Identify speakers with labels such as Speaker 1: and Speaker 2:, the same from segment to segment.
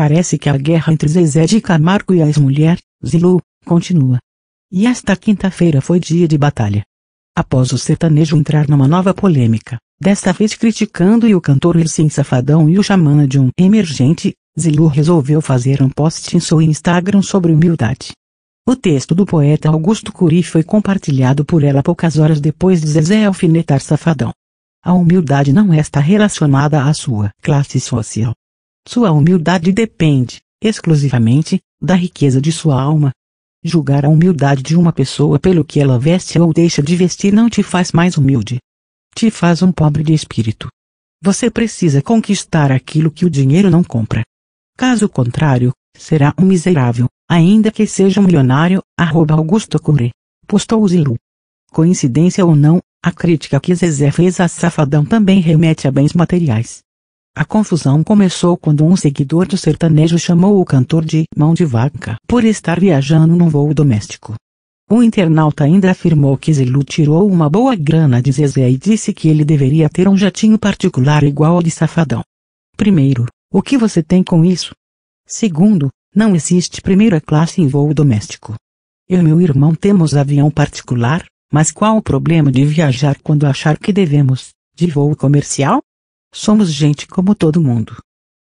Speaker 1: Parece que a guerra entre Zezé de Camargo e a ex-mulher, Zilu, continua. E esta quinta-feira foi dia de batalha. Após o sertanejo entrar numa nova polêmica, desta vez criticando e o cantor Irsim Safadão e o xamana de um emergente, Zilu resolveu fazer um post em seu Instagram sobre humildade. O texto do poeta Augusto Curi foi compartilhado por ela poucas horas depois de Zezé alfinetar Safadão. A humildade não está relacionada à sua classe social. Sua humildade depende, exclusivamente, da riqueza de sua alma. Julgar a humildade de uma pessoa pelo que ela veste ou deixa de vestir não te faz mais humilde. Te faz um pobre de espírito. Você precisa conquistar aquilo que o dinheiro não compra. Caso contrário, será um miserável, ainda que seja um milionário, arroba Augusto Cury. Postou Zilu. Coincidência ou não, a crítica que Zezé fez a Safadão também remete a bens materiais. A confusão começou quando um seguidor do sertanejo chamou o cantor de mão de vaca por estar viajando num voo doméstico. O internauta ainda afirmou que Zilu tirou uma boa grana de Zezé e disse que ele deveria ter um jatinho particular igual ao de Safadão. Primeiro, o que você tem com isso? Segundo, não existe primeira classe em voo doméstico. Eu e meu irmão temos avião particular, mas qual o problema de viajar quando achar que devemos, de voo comercial? Somos gente como todo mundo.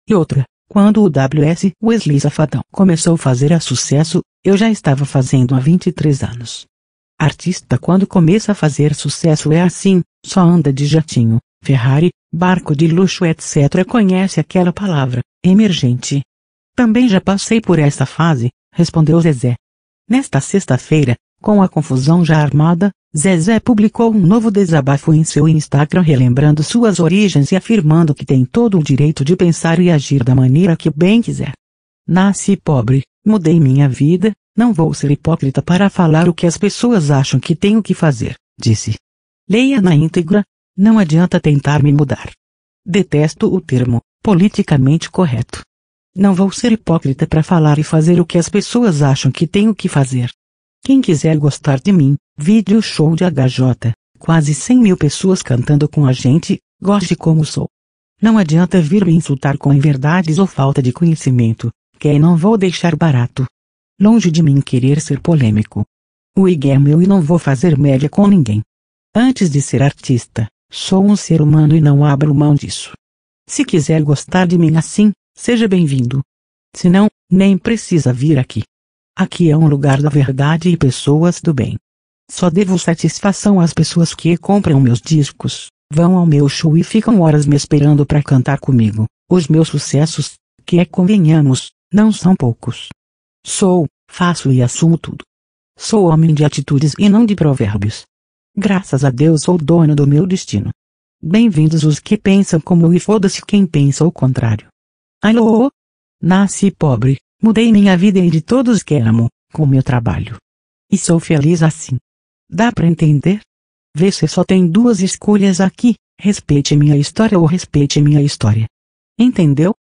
Speaker 1: E outra, quando o WS Wesley Safadão começou a fazer a sucesso, eu já estava fazendo há 23 anos. Artista quando começa a fazer sucesso é assim, só anda de jatinho, Ferrari, barco de luxo etc. Conhece aquela palavra, emergente. Também já passei por esta fase, respondeu Zezé. Nesta sexta-feira, com a confusão já armada, Zezé publicou um novo desabafo em seu Instagram relembrando suas origens e afirmando que tem todo o direito de pensar e agir da maneira que bem quiser. Nasci pobre, mudei minha vida, não vou ser hipócrita para falar o que as pessoas acham que tenho que fazer, disse. Leia na íntegra, não adianta tentar me mudar. Detesto o termo, politicamente correto. Não vou ser hipócrita para falar e fazer o que as pessoas acham que tenho que fazer, quem quiser gostar de mim, vídeo show de HJ, quase 100 mil pessoas cantando com a gente, goste como sou. Não adianta vir me insultar com inverdades ou falta de conhecimento, que aí não vou deixar barato. Longe de mim querer ser polêmico. O IG é meu e não vou fazer média com ninguém. Antes de ser artista, sou um ser humano e não abro mão disso. Se quiser gostar de mim assim, seja bem-vindo. Se não, nem precisa vir aqui. Aqui é um lugar da verdade e pessoas do bem. Só devo satisfação às pessoas que compram meus discos, vão ao meu show e ficam horas me esperando para cantar comigo. Os meus sucessos, que é convenhamos, não são poucos. Sou, faço e assumo tudo. Sou homem de atitudes e não de provérbios. Graças a Deus sou dono do meu destino. Bem-vindos os que pensam como eu e foda-se quem pensa o contrário. Alô? Nasci pobre, Mudei minha vida e de todos que amo, com meu trabalho. E sou feliz assim. Dá para entender? Vê se só tem duas escolhas aqui, respeite minha história ou respeite minha história. Entendeu?